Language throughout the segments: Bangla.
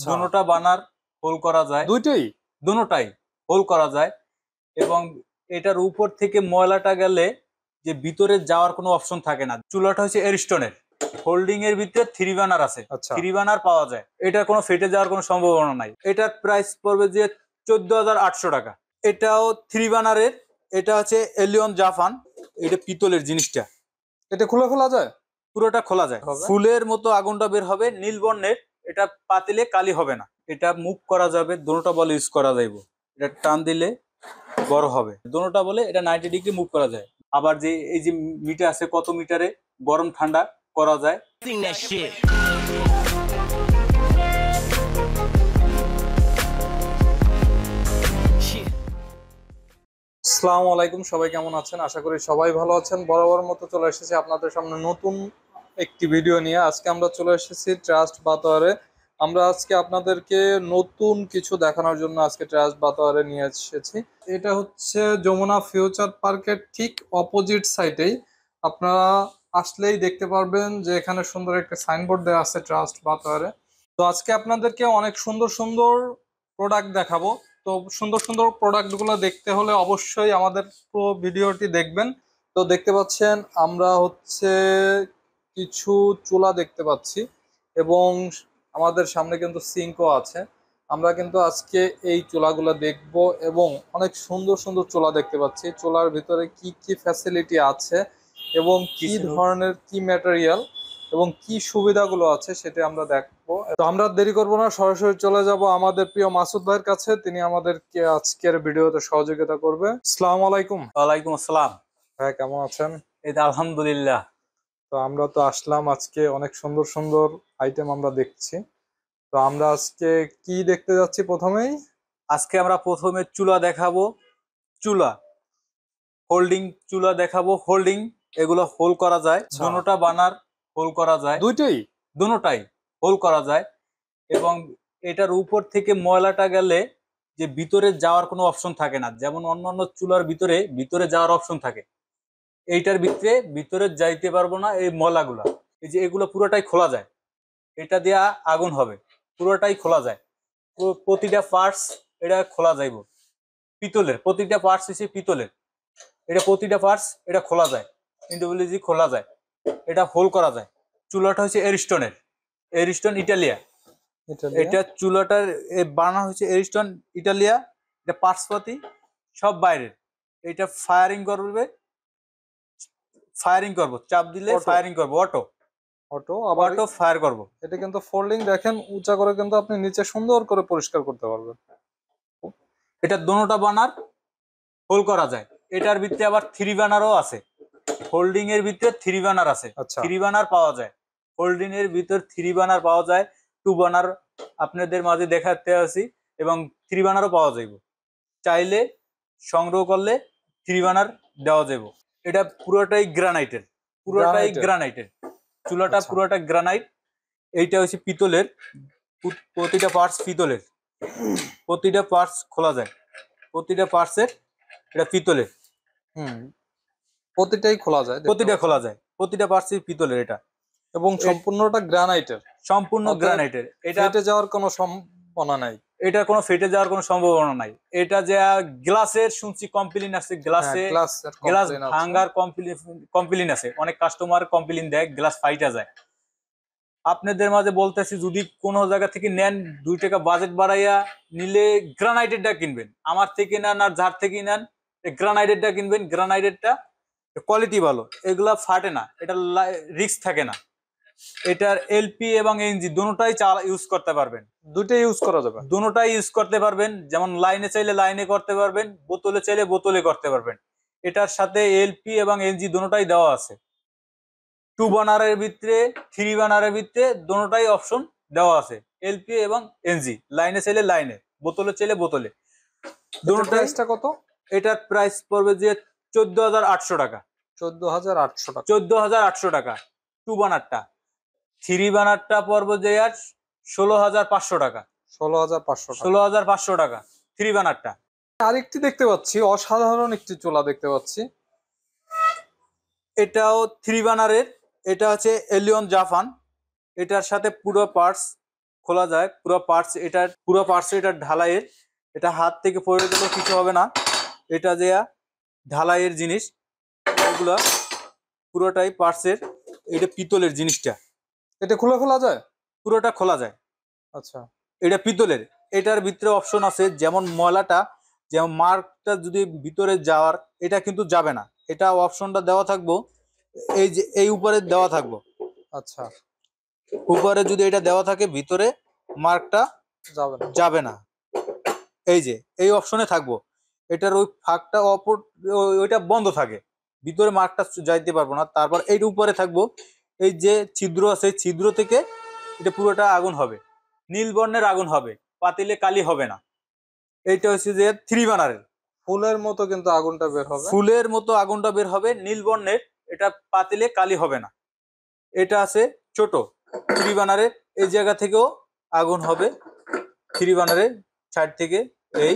আচ্ছা। দুটোটা বানার হোল করা যায় দুইটাই দুটোটাই হোল করা যায় এবং এটার উপর থেকে ময়লাটা গেলে যে ভিতরে যাওয়ার কোনো অপশন থাকে না চুলাটা হচ্ছে এরিস্টনের হোল্ডিং এর ভিতরে থ্রি বানার আছে থ্রি আচ্ছা। বানার পাওয়া যায় এটা কোনো ফেটে যাওয়ার কোনো সম্ভাবনা নাই এটার প্রাইস পড়বে যে চোদ্দ হাজার আটশো টাকা এটাও থ্রি বানারের এটা হচ্ছে এলিয়ন জাফান এটা পিতলের জিনিসটা এটা খোলা খোলা যায় পুরোটা খোলা যায় ফুলের মতো আগুনটা বের হবে নীলবর্ণের এটা পাতিলে কালি হবে না এটা মুখ করা যাবে দুটোটা বল ইউজ করা যাইব এটা টান দিলে বড় হবে দুটোটা বলে এটা নাইনটি ডিগ্রি মুভ করা যায় আবার যে এই যে মিটার আছে কত মিটারে গরম ঠান্ডা করা যায় আসসালামু আলাইকুম সবাই কেমন আছেন আশা করি সবাই ভালো আছেন বরাবর মতো চলে এসেছে আপনাদের সামনে নতুন একটি ভিডিও নিয়ে আজকে আমরা চলে এসেছি ট্রাস্ট বাতোয়ারে আমরা আজকে আপনাদেরকে নতুন কিছু দেখানোর জন্য আজকে ট্রাস্ট বাতোয়ারে নিয়ে এসেছি এটা হচ্ছে যমুনা ফিউচার পার্কের ঠিক অপোজিট সাইডেই আপনারা আসলেই দেখতে পারবেন যে এখানে সুন্দর একটা সাইনবোর্ড দেওয়া আছে ট্রাস্ট বাতোয়ারে তো আজকে আপনাদেরকে অনেক সুন্দর সুন্দর প্রোডাক্ট দেখাবো তো সুন্দর সুন্দর প্রোডাক্টগুলো দেখতে হলে অবশ্যই আমাদের পুরো ভিডিওটি দেখবেন তো দেখতে পাচ্ছেন আমরা হচ্ছে কিছু চুলা দেখতে পাচ্ছি এবং আমাদের সামনে কিন্তু সিঙ্কও আছে আমরা কিন্তু আজকে এই চুলাগুলো দেখব এবং অনেক সুন্দর সুন্দর চুলা দেখতে পাচ্ছি চুলার ভিতরে কি কি ফ্যাসিলিটি আছে এবং কি ধরনের কি ম্যাটেরিয়াল এবং কি সুবিধাগুলো আছে সেটা আমরা দেখবো তো আমরা দেরি করব না সরাসরি চলে যাব আমাদের প্রিয় মাসুদ ভাইয়ের কাছে তিনি আমাদেরকে আজকের ভিডিওতে সহযোগিতা করবে আসসালামু আলাইকুম ওয়ালাইকুম আসসালাম ভাই কেমন আছেন এই আলহামদুলিল্লাহ তো আমরা তো আসলাম আজকে অনেক সুন্দর সুন্দর আইটেম আমরা দেখছি তো আমরা আজকে কি দেখতে যাচ্ছি প্রথমেই আজকে আমরা প্রথমে চুলা দেখাবো চুলা হোল্ডিং চুলা দেখাবো হোল্ডিং এগুলো হোল করা যায় আচ্ছা। দুটা বানার হোল করা যায় দুইটাই দুটাই হোল করা যায় এবং এটার উপর থেকে ময়লাটা গেলে যে ভিতরে যাওয়ার কোনো অপশন থাকে না যেমন অন্যান্য চুলার ভিতরে ভিতরে যাওয়ার অপশন থাকে এইটার ভিতরে ভিতরে যাইতে পারবো না এই মলাগুলা এই যে এগুলো পুরোটাই খোলা যায় এটা দেয়া আগুন হবে পুরোটাই খোলা যায় প্রতিটা পার্টস এটা খোলা যাইব পিতলের প্রতিটা পার্টস হচ্ছে পিতলের এটা প্রতিটা পার্টস এটা খোলা যায় ইন্ডোবিলিজি খোলা যায় এটা হোল করা যায় চুলাটা হচ্ছে এরিস্টনের এরিস্টন ইটালিয়া এটা চুলাটার বানানো হচ্ছে এরিস্টন ইটালিয়া এটা পার্টসপাতি সব বাইরের এটা ফায়ারিং করবে ফায়ারিং করব চাপ দিলে ফায়ারিং করব অটো অটো আবার অটো ফায়ার করব এটা কিন্তু ফোল্ডিং দেখেন উঁচা করে কিন্তু আপনি নিচে সুন্দর করে পরিষ্কার করতে পারবেন এটা দোনোটা বানার হোল করা যায় এটার ভিতরে আবার থ্রি বানারও আছে হোল্ডিং এর ভিতরে থ্রি বানার আছে থ্রি আচ্ছা। বানার পাওয়া যায় হোল্ডিং এর ভিতর থ্রি বানার পাওয়া যায় টু বানার আপনাদের মাঝে দেখাতে আসি এবং থ্রি বানারও পাওয়া যাইব চাইলে সংগ্রহ করলে থ্রি বানার দেওয়া যাইব এটা পুরোটাই গ্রানাইটের পুরোটাই গ্রানাইটের চুলাটা আচ্ছা। পুরোটা গ্রানাইট এইটা হচ্ছে পিতলের প্রতিটা পার্টস পিতলের প্রতিটা পার্টস খোলা যায় প্রতিটা পার্টসের এটা পিতলের হুম প্রতিটাই খোলা যায় প্রতিটা খোলা যায় প্রতিটা পার্টসই পিতলের এটা এবং সম্পূর্ণটা গ্রানাইটের সম্পূর্ণ গ্রানাইটের এটা যাওয়ার কোনো সম্ভাবনা নাই এটা কোনো ফেটে যাওয়ার কোনো সম্ভাবনা নাই এটা যে গ্লাসের শুনছি কমপ্লেন আছে গ্লাসে হ্যাঁ, গ্লাস ভাঙার কমপ্লেন আছে অনেক কাস্টমার কমপ্লেন দেয় গ্লাস ফাইটা যায় আপনাদের মাঝে বলতেছি যদি কোনো জায়গা থেকে নেন দুই টাকা বাজেট বাড়াইয়া নিলে গ্রানাইটেডটা কিনবেন আমার থেকে নেন আর যার থেকে নেন গ্রানাইটেডটা কিনবেন গ্রানাইটেডটা কোয়ালিটি ভালো এগুলা ফাটে না এটা রিক্স থাকে না এটার এলপি এবং এনজি দুটোটাই চাল ইউজ করতে পারবেন দুটোই ইউজ করা যাবে দুটোটাই ইউজ করতে পারবেন যেমন লাইনে চাইলে লাইনে করতে পারবেন বোতলে চাইলে বোতলে করতে পারবেন এটার সাথে এলপি এবং এনজি দুটোটাই দেওয়া আছে টু বানারের ভিতরে থ্রি বানারের ভিতরে দুটোটাই অপশন দেওয়া আছে এলপি এবং এনজি লাইনে চাইলে লাইনে বোতলে চাইলে বোতলে দুটো প্রাইসটা কত এটার প্রাইস পড়বে যে চোদ্দ হাজার আটশো টাকা চোদ্দ হাজার আটশো টাকা চোদ্দ হাজার আটশো টাকা টু বানারটা থ্রি বানারটা পর্ব যে আর ষোলো হাজার পাঁচশো টাকা ষোলো হাজার পাঁচশো ষোলো হাজার পাঁচশো টাকা থ্রি বানারটা আরেকটি দেখতে পাচ্ছি অসাধারণ একটি চোলা দেখতে পাচ্ছি এটাও থ্রি বানারের এটা হচ্ছে এলিয়ন জাফান এটার সাথে পুরো পার্টস খোলা যায় পুরো পার্টস এটার পুরো পার্টস এটার ঢালাইয়ের এটা হাত থেকে পড়ে গেলে কিছু হবে না এটা যে ঢালাইয়ের জিনিস এগুলো পুরোটাই পার্টসের এটা পিতলের জিনিসটা এটা খোলা খোলা যায় পুরোটা খোলা যায় আচ্ছা এটা পিতলের এটার ভিতরে অপশন আছে যেমন ময়লাটা যেমন মার্কটা যদি ভিতরে যাওয়ার এটা কিন্তু যাবে না এটা অপশনটা দেওয়া থাকবো এই যে এই উপরে দেওয়া থাকবো আচ্ছা উপরে যদি এটা দেওয়া থাকে ভিতরে মার্কটা যাবে না যাবে না এই যে এই অপশনে থাকবো এটার ওই ফাঁকটা অপর ওইটা বন্ধ থাকে ভিতরে মার্কটা যাইতে পারবো না তারপর এইটা উপরে থাকবো এই যে ছিদ্র সেই ছিদ্র থেকে এটা পুরোটা আগুন হবে নীল বর্ণের আগুন হবে পাতিলে কালি হবে না এইটা হচ্ছে যে থ্রি বানারের ফুলের মতো কিন্তু আগুনটা বের হবে ফুলের মতো আগুনটা বের হবে নীল বর্ণের এটা পাতিলে কালি হবে না এটা আছে ছোট থ্রি বানারে এই জায়গা থেকেও আগুন হবে থ্রি বানারে সাইড থেকে এই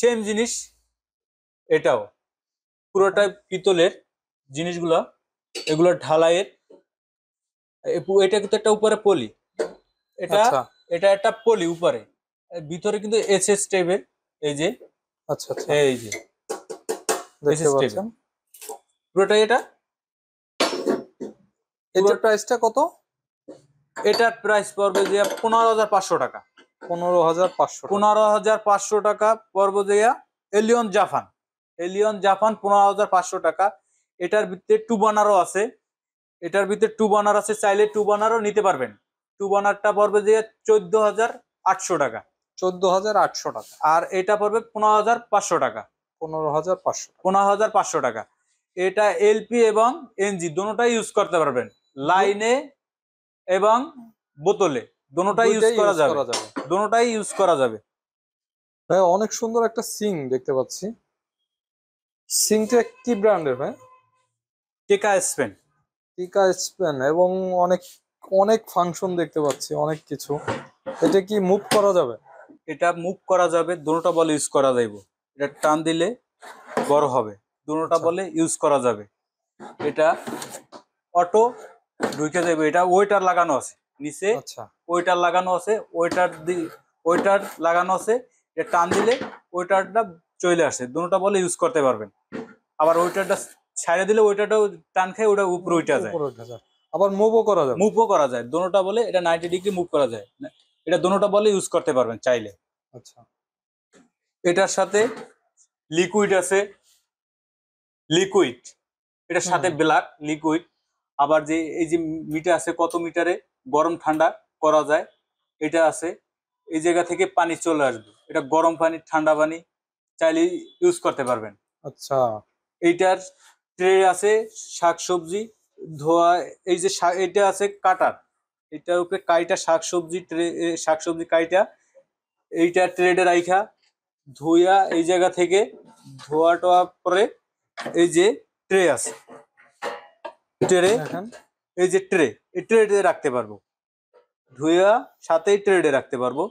সেম জিনিস এটাও পুরোটা পিতলের জিনিসগুলা এগুলো ঢালাইয়ের এটা কিন্তু একটা উপরে পলি এটা আচ্ছা। এটা একটা পলি উপরে ভিতরে কিন্তু এস এস টেবিল এই যে আচ্ছা আচ্ছা এই যে পুরোটাই এটা এটার প্রাইসটা কত এটার প্রাইস পড়বে যে পনেরো হাজার পাঁচশো টাকা পনেরো হাজার পাঁচশো পনেরো হাজার পাঁচশো টাকা পড়বে যে এলিয়ন জাপান এলিয়ন জাপান পনেরো হাজার পাঁচশো টাকা এটার ভিত্তিতে টুবানারও আছে এটার ভিতরে টু বানার আছে চাইলে টু বানারও নিতে পারবেন টু বানারটা পড়বে যে চোদ্দ হাজার আটশো টাকা চোদ্দ হাজার আটশো টাকা আর এটা পড়বে পনেরো হাজার পাঁচশো টাকা পনেরো হাজার পাঁচশো পনেরো হাজার পাঁচশো টাকা এটা এলপি এবং এনজি দুটাই ইউজ করতে পারবেন লাইনে এবং বোতলে দুটাই ইউজ করা যাবে দুটাই ইউজ করা যাবে ভাই অনেক সুন্দর একটা সিং দেখতে পাচ্ছি সিংটা কি ব্র্যান্ডের ভাই টেকা স্পেন্ট টিকা স্প্যান এবং অনেক অনেক ফাংশন দেখতে পাচ্ছি অনেক কিছু এটা কি মুভ করা যাবে এটা মুভ করা যাবে দুটোটা বলে ইউজ করা যাইব এটা টান দিলে বড় হবে দুটোটা আচ্ছা। বলে ইউজ করা যাবে এটা অটো ঢুকে যাবে এটা ওইটার লাগানো আছে নিচে আচ্ছা। ওইটার লাগানো আছে ওইটার ওইটার লাগানো আছে এটা টান দিলে ওইটারটা চলে আসে দুটোটা বলে ইউজ করতে পারবেন আবার ওইটারটা ছাড়ে দিলে ওইটাটাও টান খায় ওটা উপরে ওইটা যায় আবার মুভও করা যায় মুভও করা যায় দোনোটা বলে এটা নাইনটি ডিগ্রি মুভ করা যায় এটা দোনোটা বলে ইউজ করতে পারবেন চাইলে আচ্ছা এটার সাথে লিকুইড আছে লিকুইড এটার সাথে ব্ল্যাক লিকুইড আবার যে এই যে মিটার আছে কত মিটারে গরম ঠান্ডা করা যায় এটা আছে এই জায়গা থেকে পানি চলে আসবে এটা গরম পানি ঠান্ডা পানি চাইলে ইউজ করতে পারবেন আচ্ছা এইটার ট্রে আছে শাকসবজি ধোয়া এই যে এটা আছে কাটার এটার উপরে কাইটা শাকসবজি ট্রে শাকসবজি কাইটা এইটা ট্রেডে রাইখা ধুইয়া এই জায়গা থেকে ধোয়া টোয়া পরে এই যে ট্রে আছে ট্রে এই যে ট্রে এই ট্রেডে রাখতে পারবো ধুইয়া সাথেই ট্রেডে রাখতে পারবো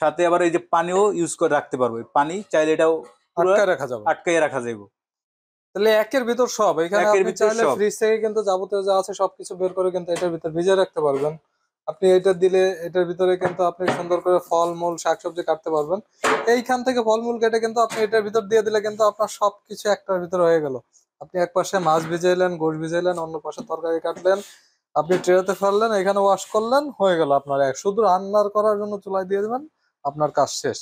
সাথে আবার এই যে পানিও ইউজ করে রাখতে পারবো পানি চাইলে এটাও আটকাই রাখা যাবে আটকাই রাখা যাইবো তাহলে একের ভিতর সব এখানে আপনি চাইলে ফ্রিজ থেকে কিন্তু যাবতীয় যা আছে সবকিছু বের করে কিন্তু এটার ভিতর ভিজে রাখতে পারবেন আপনি এটা দিলে এটার ভিতরে কিন্তু আপনি সুন্দর করে ফল মূল শাকসবজি কাটতে পারবেন এইখান থেকে ফলমূল কেটে কিন্তু আপনি এটার ভিতর দিয়ে দিলে কিন্তু আপনার সবকিছু একটার ভিতর হয়ে গেল আপনি এক পাশে মাছ ভিজাইলেন গোশ ভিজাইলেন অন্য পাশে তরকারি কাটলেন আপনি ট্রেতে ফেললেন এখানে ওয়াশ করলেন হয়ে গেল আপনার এক শুধু রান্নার করার জন্য চুলাই দিয়ে দেবেন আপনার কাজ শেষ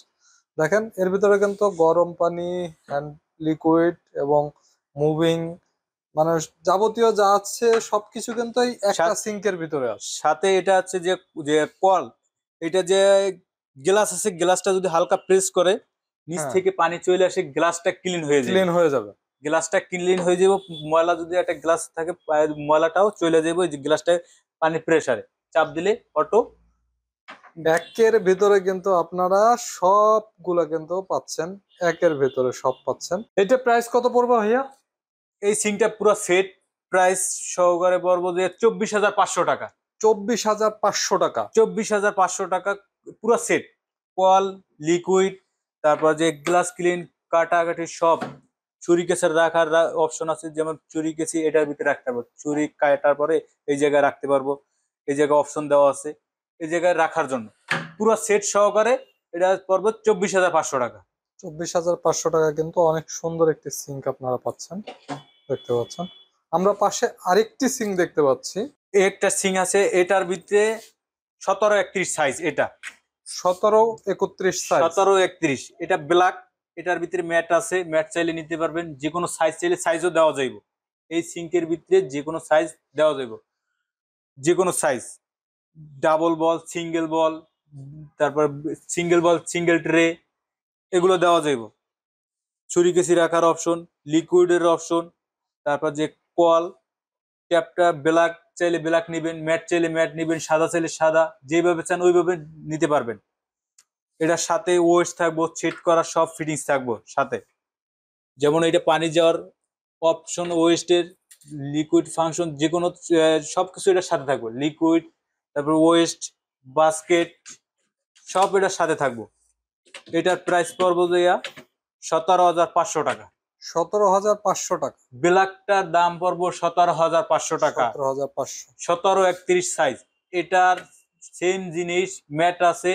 দেখেন এর ভিতরে কিন্তু গরম পানি অ্যান্ড লিকুইড এবং মুভিং মানে যাবতীয় যা আছে সবকিছু কিন্তু একটা সিঙ্কের ভিতরে সাথে এটা আছে যে যে কল এটা যে গ্লাস আছে গ্লাসটা যদি হালকা প্রেস করে নিচ হ্যাঁ। থেকে পানি চলে আসে গ্লাসটা ক্লিন হয়ে যাবে ক্লিন হয়ে যাবে গ্লাসটা ক্লিন হয়ে যাবে ময়লা যদি একটা গ্লাস থাকে ময়লাটাও চলে যাবে ওই গ্লাসটা পানি প্রেসারে চাপ দিলে অটো একের ভিতরে কিন্তু আপনারা সবগুলা কিন্তু পাচ্ছেন একের ভিতরে সব পাচ্ছেন এটা প্রাইস কত পড়বে ভাইয়া এই সিংটা পুরো সেট প্রাইস সহকারে পর্ব দিয়ে চব্বিশ হাজার পাঁচশো টাকা চব্বিশ হাজার পাঁচশো টাকা চব্বিশ হাজার পাঁচশো টাকা পুরো সেট কল লিকুইড তারপর যে গ্লাস ক্লিন কাটাকাটি সব চুরি কেসের রাখার অপশন আছে যেমন চুরি কেসি এটার ভিতরে রাখতে পারবো চুরি কাটার পরে এই জায়গায় রাখতে পারবো এই জায়গায় অপশন দেওয়া আছে এই জায়গায় রাখার জন্য পুরো সেট সহকারে এটা পর্ব চব্বিশ হাজার পাঁচশো টাকা চব্বিশ হাজার পাঁচশো টাকা কিন্তু অনেক সুন্দর একটি সিঙ্ক আপনারা পাচ্ছেন দেখতে পাচ্ছেন আমরা পাশে আরেকটি সিং দেখতে পাচ্ছি একটা সিং আছে এটার ভিতরে সতেরো একত্রিশ সাইজ এটা সতেরো একত্রিশ সতেরো একত্রিশ এটা ব্ল্যাক এটার ভিতরে ম্যাট আছে ম্যাট চাইলে নিতে পারবেন যে কোনো সাইজ চাইলে সাইজও দেওয়া যাইব এই সিঙ্কের ভিতরে যে কোনো সাইজ দেওয়া যাইব যে কোনো size double ball single ball তারপর সিঙ্গেল বল সিঙ্গেল ট্রে এগুলো দেওয়া যাইব ছুরি কেসি রাখার অপশন লিকুইডের অপশন তারপর যে কল ট্যাপটা ব্ল্যাক চাইলে ব্ল্যাক নেবেন ম্যাট চাইলে ম্যাট নেবেন সাদা চাইলে সাদা যেভাবে চান ওইভাবে নিতে পারবেন এটার সাথে ওয়েস থাকবো সেট করা সব ফিটিংস থাকবো সাথে যেমন এটা পানি যাওয়ার অপশন ওয়েস্টের লিকুইড ফাংশন যে কোনো সব কিছু এটার সাথে থাকবো লিকুইড তারপর ওয়েস্ট বাস্কেট সব এটার সাথে থাকবো এটার প্রাইস পর্ব দেয়া সতেরো হাজার পাঁচশো টাকা সতেরো হাজার পাঁচশো টাকা ব্ল্যাকটার দাম পড়ব সতেরো হাজার পাঁচশো টাকা সতেরো হাজার পাঁচশো সতেরো একত্রিশ সাইজ এটার সেম জিনিস ম্যাট আছে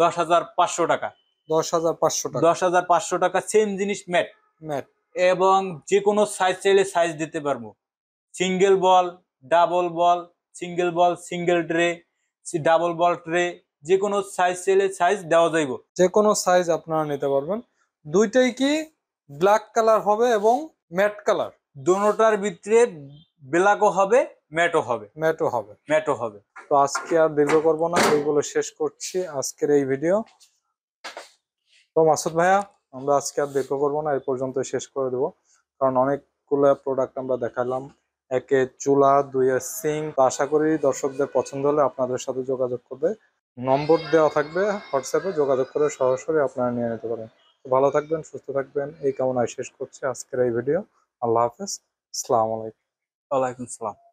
দশ হাজার পাঁচশো টাকা দশ হাজার পাঁচশো টাকা দশ হাজার পাঁচশো টাকা সেম জিনিস ম্যাট ম্যাট এবং যে কোনো সাইজ চাইলে সাইজ দিতে পারবো single ball double ball single ball single tray double ball tray যে কোনো সাইজ চাইলে সাইজ দেওয়া যাইব যে কোনো সাইজ আপনারা নিতে পারবেন দুইটাই কি ব্ল্যাক কালার হবে এবং ম্যাট কালার দোনোটার ভিতরে ব্ল্যাকও হবে ম্যাটও হবে ম্যাটও হবে ম্যাটও হবে তো আজকে আর দীর্ঘ করব না এইগুলো শেষ করছি আজকের এই ভিডিও তো মাসুদ ভাইয়া আমরা আজকে আর দীর্ঘ করব না এই পর্যন্ত শেষ করে দেবো কারণ অনেকগুলো প্রোডাক্ট আমরা দেখালাম একে চুলা দুয়ে সিং আশা করি দর্শকদের পছন্দ হলে আপনাদের সাথে যোগাযোগ করবে নম্বর দেওয়া থাকবে হোয়াটসঅ্যাপে যোগাযোগ করে সরাসরি আপনারা নিয়ে নিতে পারেন ভালো থাকবেন সুস্থ থাকবেন এই কামনায় শেষ করছি আজকের এই ভিডিও আল্লাহ হাফেজ আসসালামু আলাইকুম ওয়ালাইকুম সালাম